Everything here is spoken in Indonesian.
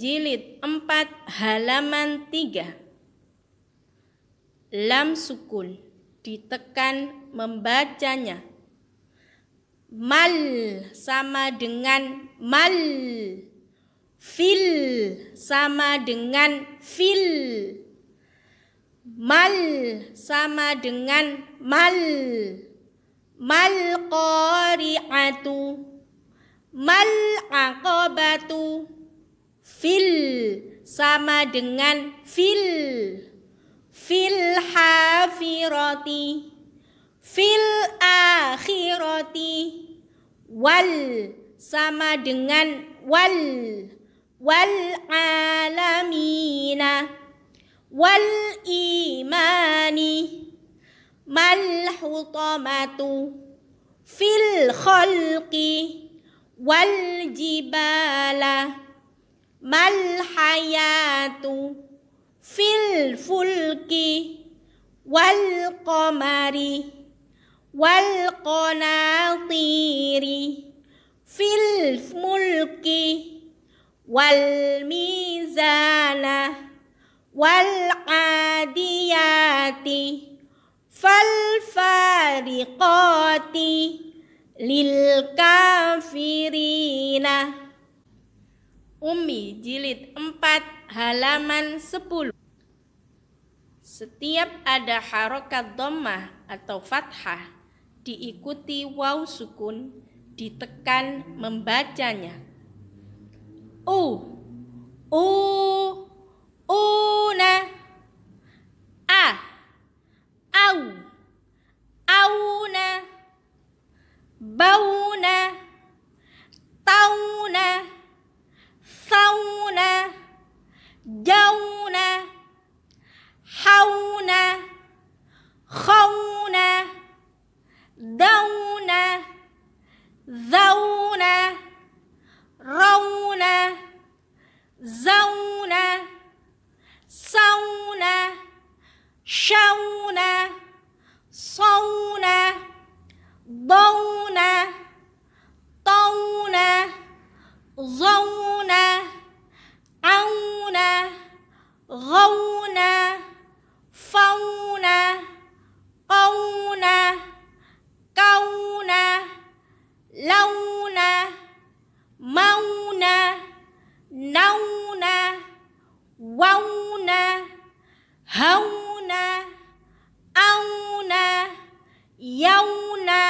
jilid 4 halaman 3 Lam sukun ditekan membacanya Mal sama dengan mal Fil sama dengan fil Mal sama dengan mal Mal qari'atu Mal aqabatu fil sama dengan fil fil hafirati fil akhirati wal sama dengan wal wal alamina wal imani mal hutamatu fil khalqi wal jibala ما الحياة في الفلك والقمر والقناطير في الملك والميزان والعاديات فالفارقات للكافرين Umi jilid 4 halaman 10 Setiap ada harokat dhammah atau fathah diikuti waw sukun ditekan membacanya U U حون خون دون ذون رون زون سون شون صون ضون طون ظون عون غون phong na câu na câu na lâu na mau na nâu na quâu na hâu na âu na dâu na